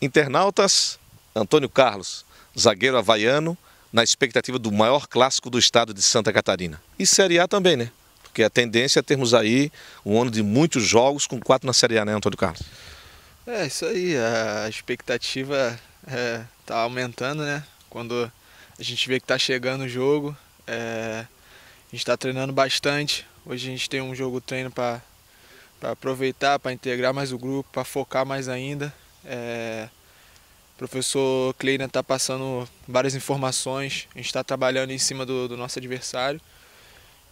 Internautas, Antônio Carlos, zagueiro havaiano, na expectativa do maior clássico do estado de Santa Catarina. E Série A também, né? Porque a tendência é termos aí um ano de muitos jogos com quatro na Série A, né, Antônio Carlos? É, isso aí. A expectativa está é, tá aumentando, né? Quando a gente vê que está chegando o jogo, é, a gente está treinando bastante. Hoje a gente tem um jogo treino para aproveitar, para integrar mais o grupo, para focar mais ainda. É, o professor Kleina está passando várias informações, a gente está trabalhando em cima do, do nosso adversário.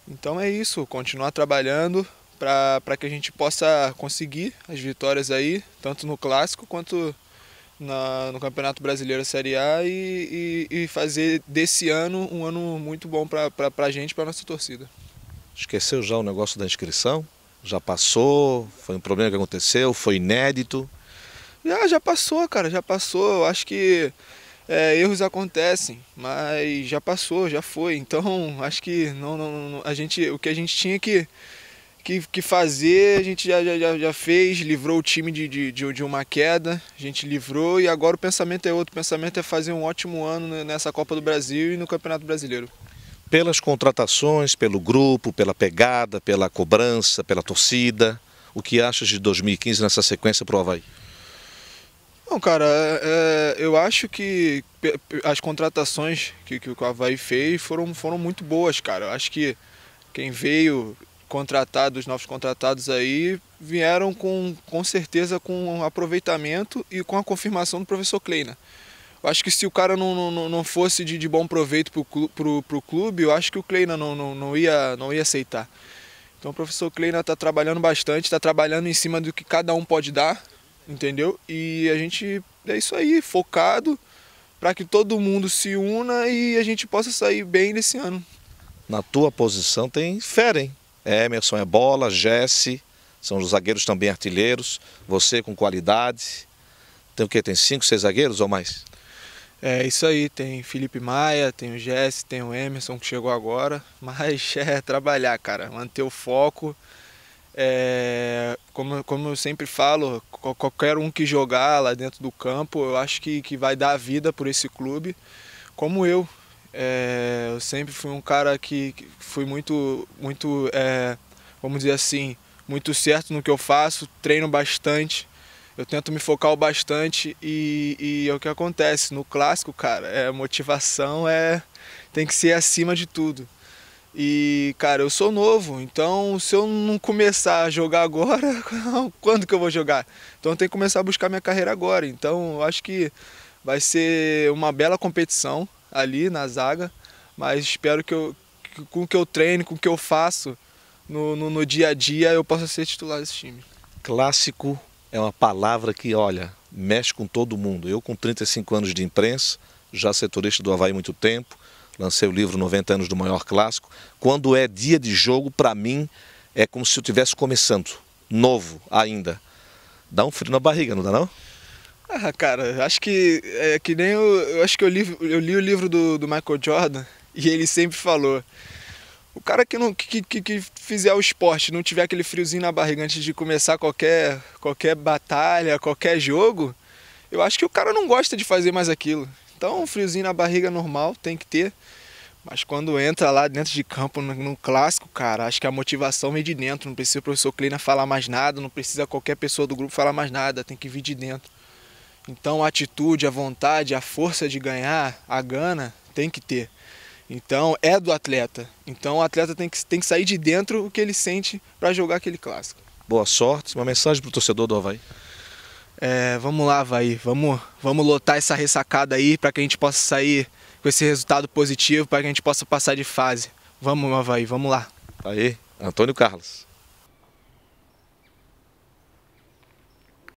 Então é isso, continuar trabalhando para que a gente possa conseguir as vitórias aí, tanto no clássico quanto na, no Campeonato Brasileiro Série A e, e, e, fazer desse ano um ano muito bom para a gente, para nossa torcida. Esqueceu já o negócio da inscrição? Já passou? Foi um problema que aconteceu? Foi inédito? Já, ah, já passou, cara, já passou. Eu acho que é, erros acontecem, mas já passou, já foi. Então, acho que não, não, não, a gente, o que a gente tinha que, que, que fazer, a gente já, já, já fez, livrou o time de, de, de, uma queda, a gente livrou e agora o pensamento é outro. O pensamento é fazer um ótimo ano nessa Copa do Brasil e no Campeonato Brasileiro. Pelas contratações, pelo grupo, pela pegada, pela cobrança, pela torcida, o que achas de 2015 nessa sequência para o Havaí? não cara, é, é, eu acho que as contratações que, que o Havaí fez foram, foram muito boas, cara. Eu acho que quem veio contratado, os novos contratados aí, vieram com, com certeza com aproveitamento e com a confirmação do professor Kleina. Eu acho que se o cara não, não, não fosse de, de bom proveito pro, pro, pro clube, eu acho que o Kleina não, não, não, ia, não ia aceitar. Então o professor Kleina está trabalhando bastante, está trabalhando em cima do que cada um pode dar entendeu? E a gente é isso aí, focado para que todo mundo se una e a gente possa sair bem nesse ano. Na tua posição tem fera, hein? Emerson é bola, Jesse, são os zagueiros também artilheiros, você com qualidade. Tem o quê? Tem cinco, seis zagueiros ou mais? É isso aí, tem Felipe Maia, tem o Jesse, tem o Emerson que chegou agora, mas é trabalhar, cara, manter o foco, é, como, como eu sempre falo, qualquer um que jogar lá dentro do campo, eu acho que, que vai dar vida por esse clube, como eu. É, eu sempre fui um cara que, que fui muito, muito é, vamos dizer assim, muito certo no que eu faço, treino bastante, eu tento me focar bastante e, e é o que acontece. No clássico, cara, é motivação é tem que ser acima de tudo. E, cara, eu sou novo, então se eu não começar a jogar agora, quando que eu vou jogar? Então eu tenho que começar a buscar minha carreira agora. Então eu acho que vai ser uma bela competição ali na zaga, mas espero que, eu, que com o que eu treine, com o que eu faço no, no, no dia a dia, eu possa ser titular desse time. Clássico é uma palavra que, olha, mexe com todo mundo. Eu, com 35 anos de imprensa, já setorista do Havaí há muito tempo, lancei o livro 90 anos do maior clássico. Quando é dia de jogo, para mim, é como se eu estivesse começando, novo ainda. Dá um frio na barriga, não dá não? Ah, cara, acho que é que nem eu, eu acho que eu li, eu li o livro do, do Michael Jordan e ele sempre falou o cara que não que, que, que, fizer o esporte não tiver aquele friozinho na barriga antes de começar qualquer qualquer batalha qualquer jogo eu acho que o cara não gosta de fazer mais aquilo então, um friozinho na barriga normal, tem que ter. Mas quando entra lá dentro de campo num clássico, cara, acho que a motivação vem de dentro. Não precisa o professor Kleina falar mais nada, não precisa qualquer pessoa do grupo falar mais nada, tem que vir de dentro. Então a atitude, a vontade, a força de ganhar, a gana, tem que ter. Então é do atleta. Então o atleta tem que, tem que sair de dentro o que ele sente para jogar aquele clássico. Boa sorte. Uma mensagem para o torcedor do Havaí. É, vamos lá, vai, vamos, vamos lotar essa ressacada aí para que a gente possa sair com esse resultado positivo, para que a gente possa passar de fase. Vamos, Havaí, vamos lá. Aí, Antônio Carlos.